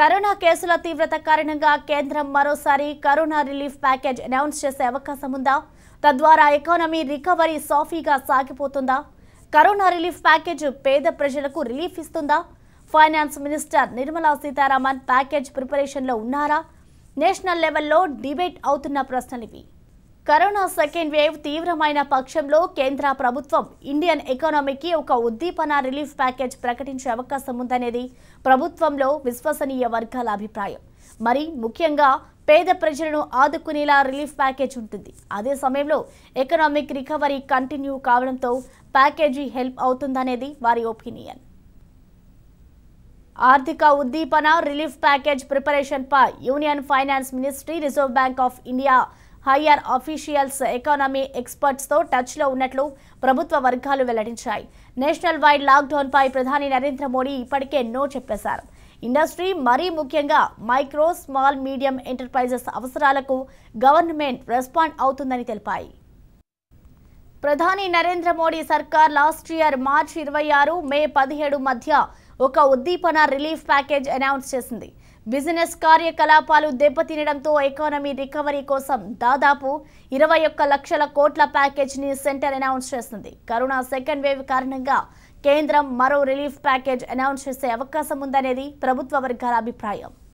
corona కేసుల తీవ్రత కారణంగా కేంద్రం మరోసారి కరోనా రిలీఫ్ ప్యాకేజ్ అనౌన్స్ చేసే అవకాశం ఉందా తద్వారా ఎకానమీ రికవరీ సాఫీగా సాగిపోతుందా కరోనా రిలీఫ్ ప్యాకేజ్ పేద ప్రజలకు రిలీఫ్ ఇస్తుందా finance minister Nirmala Sitharaman package ప్రిపరేషన్లో ఉన్నారా నేషనల్ లెవెల్లో డిబేట్ అవుతున్న ప్రశ్నలివి కరోనా సెకండ్ వేవ్ తీవ్రమైన పక్షంలో కేంద్ర ప్రభుత్వం ఇండియన్ ఎకానమీకి ఒక ఉద్దీపన రిలీఫ్ ప్యాకేజ్ ప్రకటించే అవకాశం ఉందనేది ప్రభుత్వంలో విశ్వసనీయ వర్గాల అభిప్రాయం మరి ముఖ్యంగా పేద ప్రజలను ఆదుకునేలా రిలీఫ్ ప్యాకేజ్ ఉంటుంది అదే సమయంలో ఎకనామిక్ రికవరీ కంటిన్యూ కావడంతో ప్యాకేజీ హెల్ప్ అవుతుందనేది వారి ఒపీనియన్ ఆర్థిక ఉద్దీపన రిలీఫ్ ప్యాకేజ్ ప్రిపరేషన్ పై union finance ministry reserve bank of India higher officials economy ఎక్స్పర్ట్స్తో టచ్లో ఉన్నట్లు ప్రభుత్వ వర్గాలు వెల్లడించాయి నేషనల్ వైడ్ లాక్డౌన్పై ప్రధాని నరేంద్ర మోడీ ఇప్పటికే నో చెప్పేశారు ఇండస్ట్రీ మరీ ముఖ్యంగా మైక్రో స్మాల్ మీడియం ఎంటర్ప్రైజెస్ అవసరాలకు గవర్నమెంట్ రెస్పాండ్ అవుతుందని తెలిపాయి ప్రధాని నరేంద్ర మోడీ సర్కార్ లాస్ట్ ఇయర్ మార్చి ఇరవై ఆరు మే పదిహేడు మధ్య ఒక ఉద్దీపన రిలీఫ్ ప్యాకేజ్ అనౌన్స్ చేసింది బిజినెస్ కార్యకలాపాలు దెబ్బతినడంతో ఎకానమీ రికవరీ కోసం దాదాపు ఇరవై ఒక్క లక్షల కోట్ల ప్యాకేజ్ని సెంటర్ అనౌన్స్ చేస్తుంది కరోనా సెకండ్ వేవ్ కారణంగా కేంద్రం మరో రిలీఫ్ ప్యాకేజ్ అనౌన్స్ చేసే అవకాశం ఉందనేది ప్రభుత్వ వర్గాల అభిప్రాయం